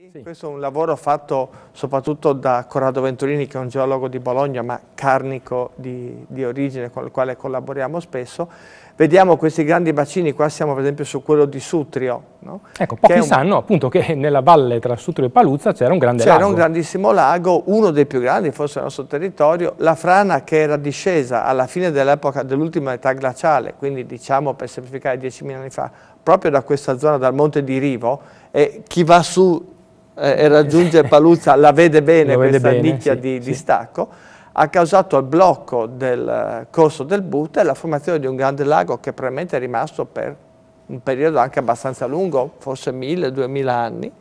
Sì. Questo è un lavoro fatto soprattutto da Corrado Venturini che è un geologo di Bologna ma carnico di, di, origine con il quale collaboriamo spesso. Vediamo questi grandi bacini, qua siamo per esempio su quello di Sutrio. No? Ecco, pochi un... sanno appunto che nella valle tra Sutrio e Paluzza c'era un grande lago. C'era un grandissimo lago, uno dei più grandi forse del nostro territorio, la frana che era discesa alla fine dell'epoca dell'ultima età glaciale, quindi diciamo per semplificare 10.000 anni fa, proprio da questa zona, dal monte di Rivo, e chi va su eh, e raggiunge Paluzza, la vede bene Lo questa vede bene, nicchia sì, di, sì. di stacco, ha causato il blocco del eh, corso del Butta e la formazione di un grande lago che probabilmente è rimasto per un periodo anche abbastanza lungo, forse 1000-2000 anni,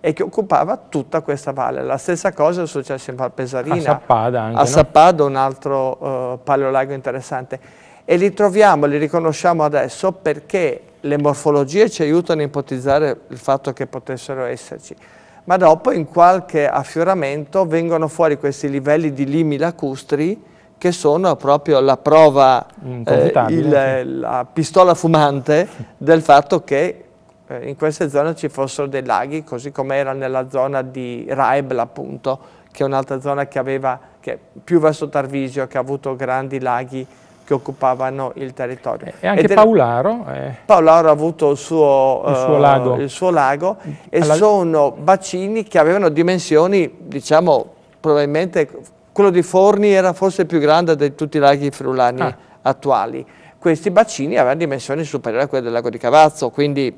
e che occupava tutta questa valle. La stessa cosa è successa in Val Pesarina, a Sappada, anche, a no? Sappada un altro uh, eh, paleolago interessante. E li troviamo, li riconosciamo adesso perché le morfologie ci aiutano a ipotizzare il fatto che potessero esserci ma dopo in qualche affioramento vengono fuori questi livelli di limi lacustri che sono proprio la prova, eh, il, sì. la pistola fumante del fatto che eh, in queste zone ci fossero dei laghi, così come era nella zona di Raibla appunto, che è un'altra zona che aveva, che più verso Tarvisio, che ha avuto grandi laghi che occupavano il territorio. E anche Ed Paularo. Eh. Paolaro ha avuto il suo, il suo eh, lago, il suo lago e Alla... sono bacini che avevano dimensioni, diciamo, probabilmente quello di Forni era forse più grande di tutti i laghi friulani ah. attuali. Questi bacini avevano dimensioni superiori a quelle del lago di Cavazzo, quindi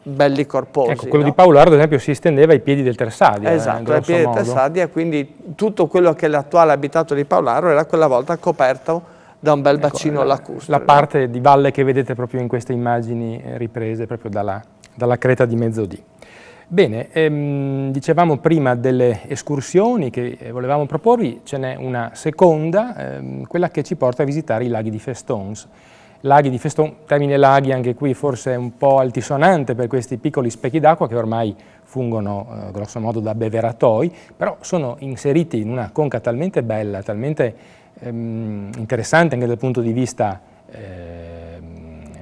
belli corposi. Ecco, quello no? di Paularo ad esempio si estendeva ai piedi del Tersadia. Eh, esatto, ai piedi modo. del Tersadia, quindi tutto quello che è l'attuale abitato di Paularo era quella volta coperto da un bel ecco, bacino ecco, lacustro. La parte di valle che vedete proprio in queste immagini eh, riprese proprio dalla, dalla creta di Mezzodì. Bene, ehm, dicevamo prima delle escursioni che eh, volevamo proporvi, ce n'è una seconda, ehm, quella che ci porta a visitare i laghi di Festons. Laghi di Festons, termine laghi anche qui forse un po' altisonante per questi piccoli specchi d'acqua che ormai fungono eh, grossomodo da beveratoi, però sono inseriti in una conca talmente bella, talmente ehm, interessante anche dal punto di vista ehm,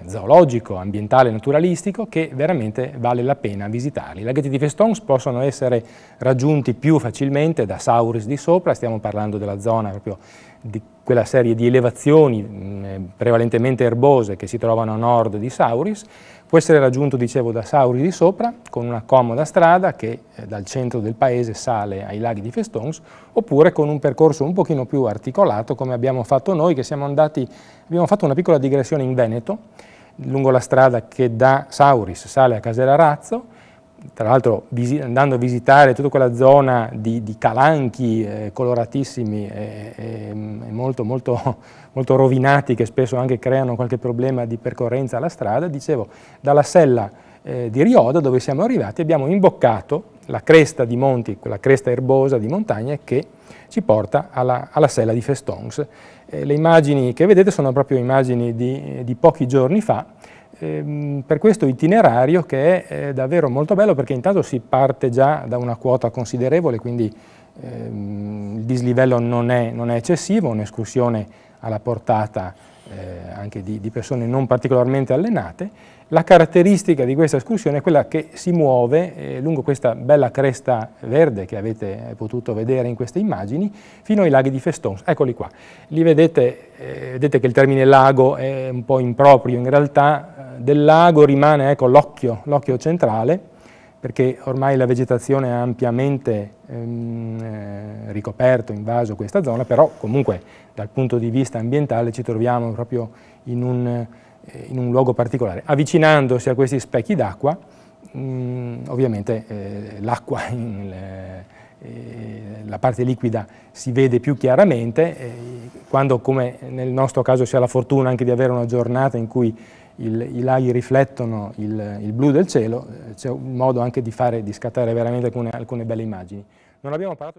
zoologico, ambientale, naturalistico, che veramente vale la pena visitarli. I laghetti di Festons possono essere raggiunti più facilmente da Sauris di sopra, stiamo parlando della zona proprio di quella serie di elevazioni mm, eh, prevalentemente erbose che si trovano a nord di Sauris, può essere raggiunto, dicevo, da Sauri di sopra, con una comoda strada che eh, dal centro del paese sale ai laghi di Festons, oppure con un percorso un pochino più articolato, come abbiamo fatto noi, che siamo andati, abbiamo fatto una piccola digressione in Veneto, lungo la strada che da Sauris sale a Casera Razzo, tra l'altro andando a visitare tutta quella zona di, di calanchi eh, coloratissimi e, e, e molto, molto, molto, rovinati che spesso anche creano qualche problema di percorrenza alla strada, dicevo, dalla sella eh, di Rioda dove siamo arrivati abbiamo imboccato la cresta di monti, quella cresta erbosa di montagna che ci porta alla, alla sella di Festongs. Eh, le immagini che vedete sono proprio immagini di, di pochi giorni fa, Ehm, per questo itinerario che è, eh, davvero molto bello perché intanto si parte già da una quota considerevole, quindi ehm, il dislivello non è, non è eccessivo, un'escursione alla portata eh, anche di, di, persone non particolarmente allenate. La caratteristica di questa escursione è quella che si muove eh, lungo questa bella cresta verde che avete potuto vedere in queste immagini fino ai laghi di Festons. Eccoli qua. Li vedete, eh, vedete che il termine lago è un po' improprio in realtà, eh, del lago rimane ecco, l'occhio centrale perché ormai la vegetazione ha ampiamente ehm, eh, ricoperto, invaso questa zona, però comunque dal punto di vista ambientale ci troviamo proprio in un, eh, in un luogo particolare. Avvicinandosi a questi specchi d'acqua, mm, ovviamente eh, l'acqua, eh, la parte liquida si vede più chiaramente, eh, quando come nel nostro caso si ha la fortuna anche di avere una giornata in cui il, i laghi riflettono il, il, blu del cielo, eh, c'è un modo anche di, fare, di scattare veramente alcune, alcune belle immagini. Non abbiamo parlato...